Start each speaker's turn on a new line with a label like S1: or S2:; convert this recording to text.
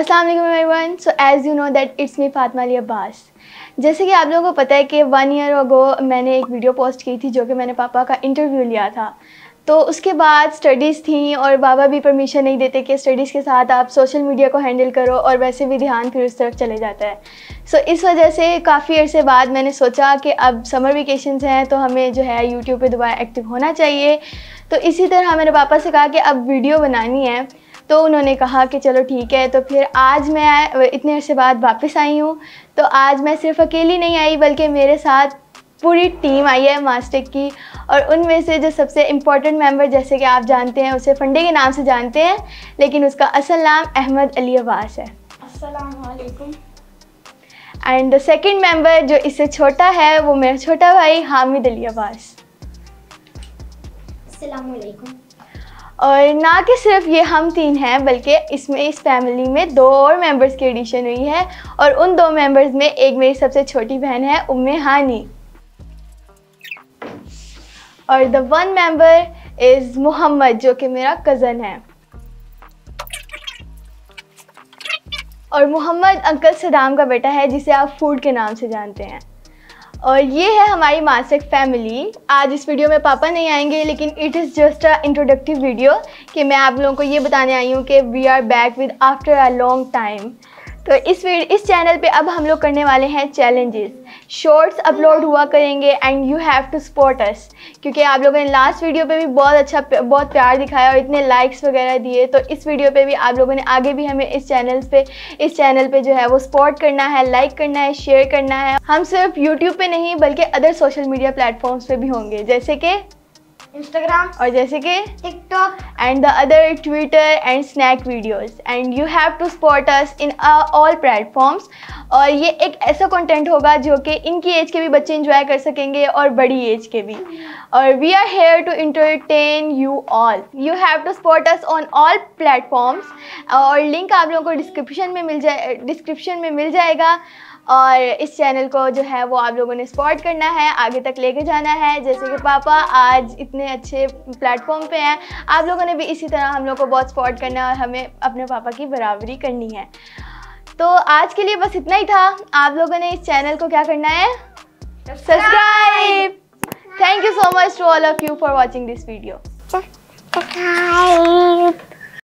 S1: अस्सलाम वालेकुम everyone so as you know that it's me Fatima Ali Abbas जैसे कि आप लोगों को पता है कि वन ईयर अगो मैंने एक वीडियो पोस्ट की थी जो कि मैंने पापा का इंटरव्यू लिया था तो उसके बाद स्टडीज़ थी और बाबा भी परमिशन नहीं देते कि स्टडीज़ के साथ आप सोशल मीडिया को हैंडल करो और वैसे भी ध्यान फिर उस तरफ चले जाता है सो so, इस वजह से काफ़ी अर्से बाद मैंने सोचा कि अब समर वेकेशन हैं तो हमें जो है यूट्यूब पे दोबारा एक्टिव होना चाहिए तो इसी तरह मैंने पापा से कहा कि अब वीडियो बनानी है तो उन्होंने कहा कि चलो ठीक है तो फिर आज मैं इतने अर्से बाद वापस आई हूँ तो आज मैं सिर्फ अकेली नहीं आई बल्कि मेरे साथ पूरी टीम आई है मास्टेक की और उनमें से जो सबसे इम्पॉर्टेंट मेंबर जैसे कि आप जानते हैं उसे फंडे के नाम से जानते हैं लेकिन उसका असल नाम अहमद अली अब्बास है असलकुम एंड द सेकेंड मेंबर जो इससे छोटा है वो मेरा छोटा भाई हामिद अली अब्बास अलैक्म और ना कि सिर्फ ये हम तीन हैं बल्कि इसमें इस फैमिली में दो और मेंबर्स की एडिशन हुई है और उन दो मेंबर्स में एक मेरी सबसे छोटी बहन है उम्मे हानी और the one member is Mohammed जो कि मेरा कज़न है और मोहम्मद अंकल सदाम का बेटा है जिसे आप फूड के नाम से जानते हैं और ये है हमारी मासिक फैमिली आज इस वीडियो में पापा नहीं आएंगे लेकिन it is just a introductory video कि मैं आप लोगों को ये बताने आई हूँ कि we are back with after a long time तो इस इस चैनल पे अब हम लोग करने वाले हैं चैलेंजेस शॉर्ट्स अपलोड हुआ करेंगे and you have to support us क्योंकि आप लोगों ने लास्ट वीडियो पे भी बहुत अच्छा बहुत प्यार दिखाया और इतने लाइक्स वगैरह दिए तो इस वीडियो पे भी आप लोगों ने आगे भी हमें इस चैनल पे इस चैनल पे जो है वो सपोर्ट करना है लाइक करना है शेयर करना है हम सिर्फ यूट्यूब पर नहीं बल्कि अदर सोशल मीडिया प्लेटफॉर्म्स पर भी होंगे जैसे कि Instagram और जैसे कि TikTok and the other Twitter and snack videos and you have to support us in uh, all platforms और ये एक ऐसा कंटेंट होगा जो कि इनकी एज के भी बच्चे इंजॉय कर सकेंगे और बड़ी एज के भी और we are here to entertain you all you have to spot us on all platforms और लिंक आप लोगों को डिस्क्रिप्शन में मिल जाए डिस्क्रिप्शन में मिल जाएगा और इस चैनल को जो है वो आप लोगों ने सपोर्ट करना है आगे तक लेके जाना है जैसे कि पापा आज इतने अच्छे प्लेटफॉर्म पे हैं आप लोगों ने भी इसी तरह हम लोग को बहुत सपोर्ट करना है और हमें अपने पापा की बराबरी करनी है तो आज के लिए बस इतना ही था आप लोगों ने इस चैनल को क्या करना है subscribe thank you so much to all of you for watching this video